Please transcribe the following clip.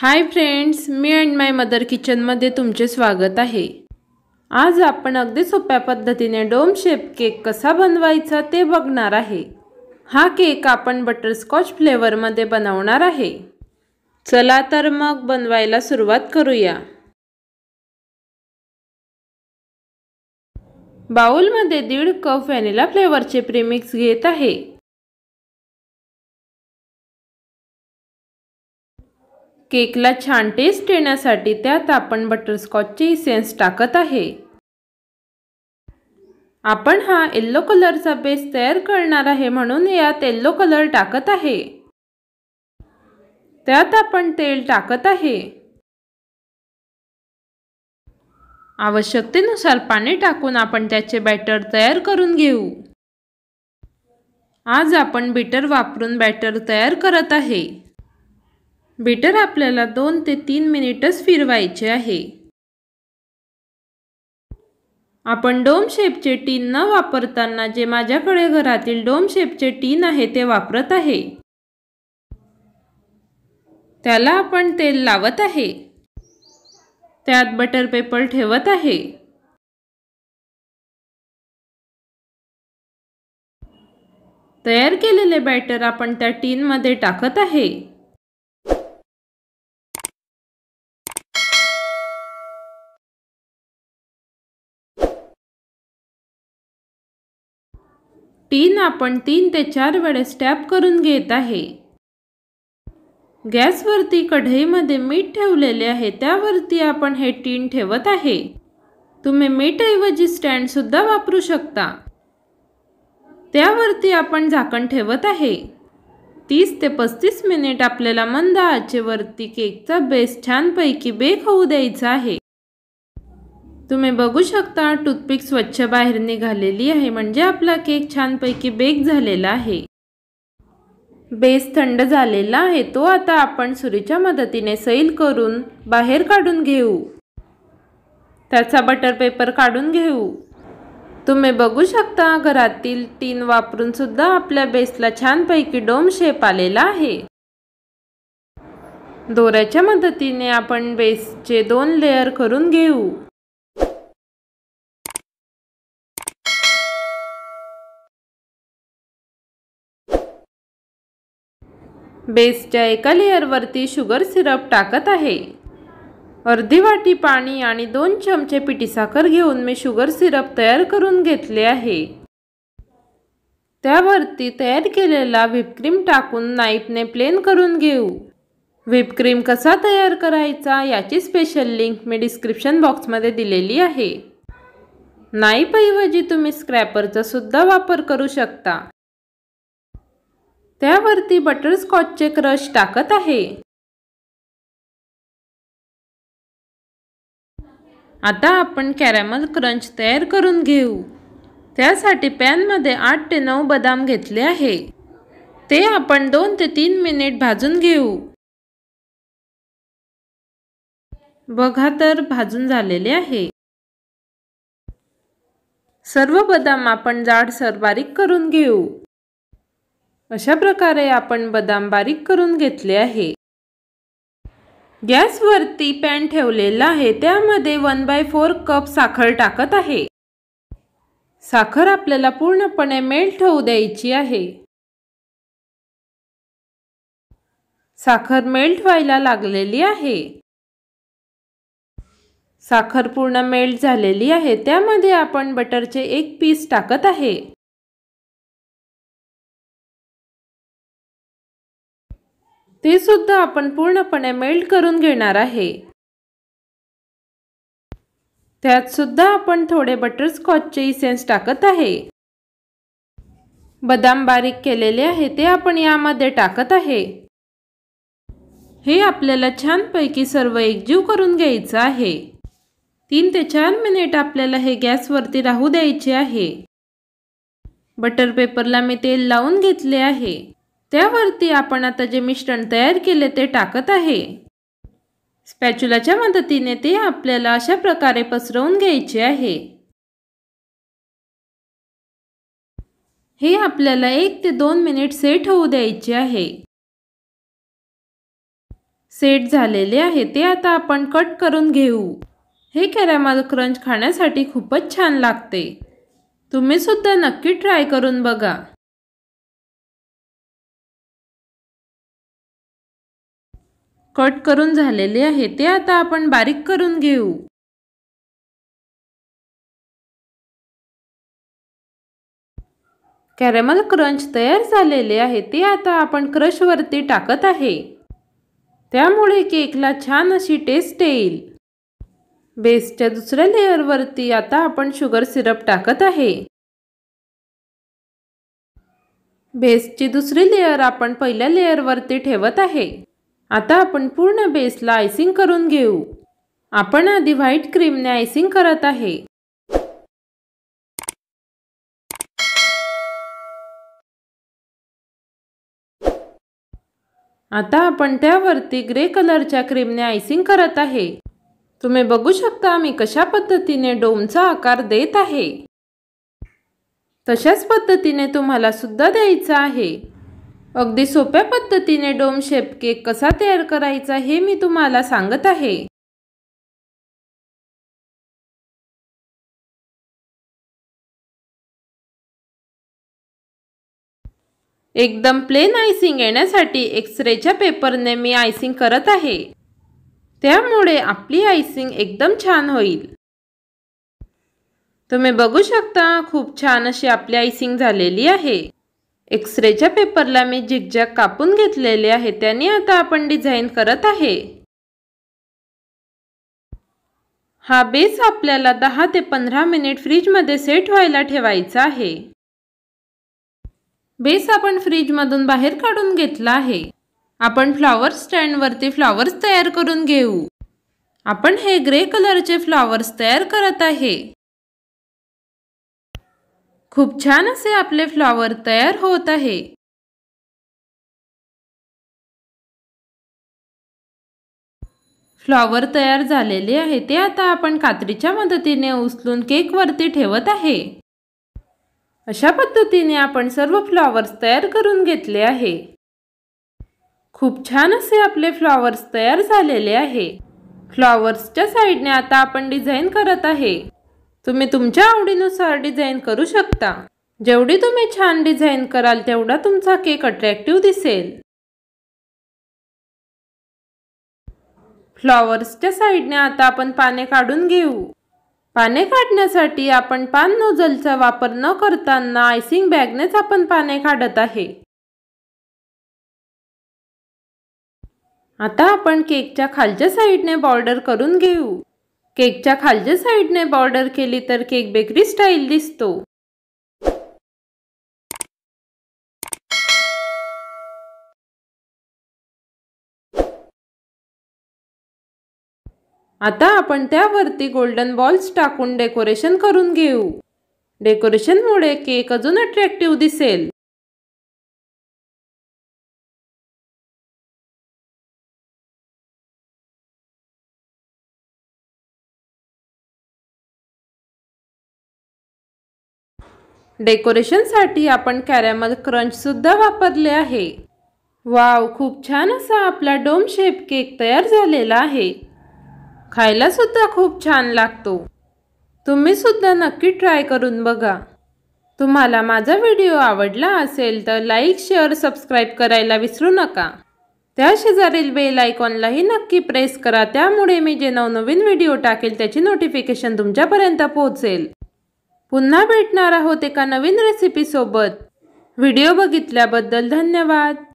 high friends me and my mother किचनमध्ये तुमचे स्वागत आहे आज आपण अगदी सोप्या पद्धतीने डोम शेप केक कसा बनवायचा ते बघणार आहे हा केक आपण बटरस्कॉच फ्लेवरमध्ये बनवणार आहे चला तर मग बनवायला सुरुवात करूया बाऊलमध्ये दीड कप व्हॅनिला फ्लेवरचे प्रीमिक्स घेत आहे केकला छान टेस्ट येण्यासाठी त्यात आपण बटरस्कॉचचे इसेन्स टाकत आहे आपण हा येल्लो कलरचा बेस तयार करणार आहे म्हणून यात येल्लो कलर टाकत आहे त्यात आपण तेल टाकत आहे आवश्यकतेनुसार पाणी टाकून आपण त्याचे बॅटर तयार करून घेऊ आज आपण बीटर वापरून बॅटर तयार करत आहे बेटर आपल्याला दोन ते तीन मिनिटच फिरवायचे आहे आपण डोम शेपचे टीन न वापरताना जे माझ्याकडे घरातील डोम शेपचे टीन आहे ते वापरत आहे त्याला आपण तेल लावत आहे त्यात बटर पेपर ठेवत आहे तयार केलेले बॅटर आपण त्या टीनमध्ये टाकत आहे टीन आपण तीन ते चार वेळेस टॅप करून घेत आहे गॅसवरती कढईमध्ये मीठ ठेवलेले आहे त्यावरती आपण हे टीन ठेवत आहे तुम्ही मीठऐवजी स्टँडसुद्धा वापरू शकता त्यावरती आपण झाकण ठेवत आहे तीस ते पस्तीस मिनिट आपल्याला मंद आचेवरती केकचा बेस छानपैकी बेक होऊ द्यायचा आहे तुम्ही बघू शकता टूथपिक स्वच्छ बाहेर निघालेली आहे म्हणजे आपला केक छानपैकी बेक झालेला आहे बेस थंड झालेला आहे तो आता आपण सुरीच्या मदतीने सैल करून बाहेर काढून घेऊ त्याचा बटर पेपर काढून घेऊ तुम्ही बघू शकता घरातील टीन वापरून सुद्धा आपल्या बेसला छानपैकी डोम शेप आलेला आहे दोऱ्याच्या मदतीने आपण बेसचे दोन लेअर करून घेऊ बेसच्या एका लेअरवरती शुगर सिरप टाकत आहे अर्धी वाटी पाणी आणि दोन चमचे पिटीसाखर घेऊन मी शुगर सिरप तयार करून घेतले आहे त्यावरती तयार केलेला व्हिपक्रीम टाकून नाईपने प्लेन करून घेऊ व्हिपक्रीम कसा तयार करायचा याची स्पेशल लिंक मी डिस्क्रिप्शन बॉक्समध्ये दिलेली आहे नाईपऐवजी तुम्ही स्क्रॅपरचा सुद्धा वापर करू शकता त्यावरती बटरस्कॉचचे क्रश टाकत आहे आता आपण कॅरॅमल क्रंच तयार करून घेऊ त्यासाठी पॅनमध्ये आठ ते नऊ बदाम घेतले आहे ते आपण दोन ते तीन मिनिट भाजून घेऊ बघा तर भाजून झालेले आहे सर्व बदाम आपण जाडसर बारीक करून घेऊ अशा प्रकारे आपण बदाम बारीक करून घेतले आहे गॅसवरती पॅन ठेवलेला आहे त्यामध्ये वन बाय फोर कप साखर टाकत आहे साखर आपल्याला पूर्णपणे मेल्ट होऊ द्यायची आहे साखर मेल्ट व्हायला लागलेली आहे साखर पूर्ण मेल्ट झालेली आहे त्यामध्ये आपण बटरचे एक पीस टाकत आहे ते सुद्धा आपण पूर्णपणे मेल्ट करून घेणार आहे त्यात सुद्धा आपण थोडे बटरस्कॉचचे इसेन्स टाकत आहे बदाम बारीक केलेले आहे ते आपण यामध्ये टाकत आहे हे आपल्याला छानपैकी सर्व एकजीव करून घ्यायचं आहे तीन ते चार मिनिट आपल्याला हे गॅसवरती राहू द्यायचे आहे बटर पेपरला मी तेल लावून घेतले आहे त्यावरती आपण आता जे मिश्रण तयार केले ते टाकत आहे स्पॅच्युलाच्या मदतीने ते आपल्याला अशा प्रकारे पसरवून घ्यायचे आहे हे आपल्याला एक ते दोन मिनिट सेट होऊ द्यायचे आहे सेट झालेले आहे ते आता आपण कट करून घेऊ हे कॅरामल क्रंच खाण्यासाठी खूपच छान लागते तुम्ही सुद्धा नक्की ट्राय करून बघा कट करून झालेले आहे ते आता आपण बारीक करून घेऊ कॅरेमल क्रंच तयार झालेले आहे ते आता आपण क्रशवरती टाकत आहे त्यामुळे केकला छान अशी टेस्ट येईल बेसच्या दुसऱ्या वरती आता आपण शुगर सिरप टाकत आहे बेसची दुसरी लेअर आपण पहिल्या वरती ठेवत आहे आता आपण पूर्ण बेसला आयसिंग करून घेऊ आपण आधी व्हाईट क्रीमने आयसिंग करत आहे आता आपण त्यावरती ग्रे कलरच्या क्रीमने आयसिंग करत आहे तुम्ही बघू शकता मी कशा पद्धतीने डोमचा आकार देत आहे तशाच पद्धतीने तुम्हाला सुद्धा द्यायचा आहे अगदी सोप्या पद्धतीने डोम शेप केक कसा तयार करायचा हे मी तुम्हाला सांगत आहे एकदम प्लेन आयसिंग येण्यासाठी एक्सरेच्या पेपरने मी आयसिंग करत आहे त्यामुळे आपली आयसिंग एकदम छान होईल तुम्ही बघू शकता खूप छान अशी आपली आयसिंग झालेली आहे एक्सरेच्या पेपरला मी जॅग कापून घेतलेले आहे त्याने आता आपण डिझाईन करत आहे हा बेस आपल्याला दहा ते पंधरा मिनिट फ्रीजमध्ये सेट व्हायला ठेवायचा आहे बेस आपण फ्रीजमधून बाहेर काढून घेतला आहे आपण फ्लॉवर स्टँडवरती फ्लॉवर्स तयार करून घेऊ आपण हे ग्रे कलरचे फ्लॉवर्स तयार करत आहे खूप छान असे आपले फ्लॉवर तयार होत आहे फ्लॉवर तयार झालेले आहे ते आता आपण कात्रीच्या मदतीने उचलून केकवरती ठेवत आहे अशा पद्धतीने आपण सर्व फ्लॉवर्स तयार करून घेतले आहे खूप छान असे आपले फ्लॉवर्स तयार झालेले आहे फ्लॉवर्सच्या साईडने आता आपण डिझाईन करत आहे तुम्ही तुमच्या आवडीनुसार डिझाईन करू शकता जेवढी तुम्ही छान डिझाईन कराल तेवढा तुमचा केक अट्रॅक्टिव्ह दिसेल फ्लॉवर्सच्या साईडने आता आपण पाने काढून घेऊ पाने काढण्यासाठी आपण पान नोजलचा वापर न करताना आयसिंग बॅगनेच आपण पाने काढत आहे आता आपण केकच्या खालच्या साईडने बॉर्डर करून घेऊ केकच्या खालच्या साईडने बॉर्डर केली तर केक बेकरी स्टाईल दिसतो आता आपण त्यावरती गोल्डन बॉल्स टाकून डेकोरेशन करून घेऊ डेकोरेशनमुळे केक अजून अट्रॅक्टिव्ह दिसेल डेकोरेशनसाठी आपण कॅरॅमल क्रंचसुद्धा वापरले आहे वाव खूप छान असा आपला डोम शेप केक तयार झालेला आहे खायलासुद्धा खूप छान लागतो तुम्हीसुद्धा नक्की ट्राय करून बघा तुम्हाला माझा व्हिडिओ आवडला असेल तर लाईक शेअर सबस्क्राईब करायला विसरू नका त्या शेजारील बेल आयकॉनलाही नक्की प्रेस करा त्यामुळे मी जे नवनवीन व्हिडिओ टाकेल त्याची नोटिफिकेशन तुमच्यापर्यंत पोहोचेल पुन्हा भेटणार आहोत एका नवीन रेसिपीसोबत व्हिडिओ बघितल्याबद्दल धन्यवाद